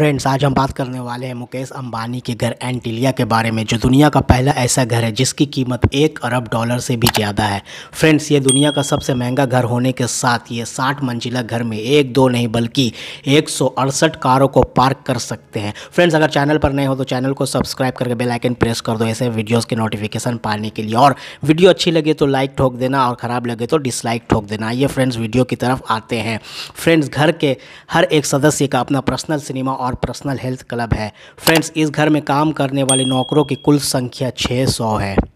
friends आज हम बात करने वाले हैं मुकेश अंबानी के घर एंटीलिया के बारे में जो दुनिया का पहला ऐसा घर है जिसकी कीमत एक अरब डॉलर से भी ज़्यादा है फ्रेंड्स ये दुनिया का सबसे महंगा घर होने के साथ ये साठ मंजिला घर में एक दो नहीं बल्कि एक कारों को पार्क कर सकते हैं फ्रेंड्स अगर चैनल पर नए हो तो चैनल को सब्सक्राइब करके बेलाइकन प्रेस कर दो ऐसे वीडियोज़ के नोटिफिकेशन पाने के लिए और वीडियो अच्छी लगे तो लाइक ठोक देना और ख़राब लगे तो डिसलाइक ठोक देना ये फ्रेंड्स वीडियो की तरफ आते हैं फ्रेंड्स घर के हर एक सदस्य का अपना पर्सनल सिनेमा और और पर्सनल हेल्थ क्लब है फ्रेंड्स इस घर में काम करने वाले नौकरों की कुल संख्या 600 है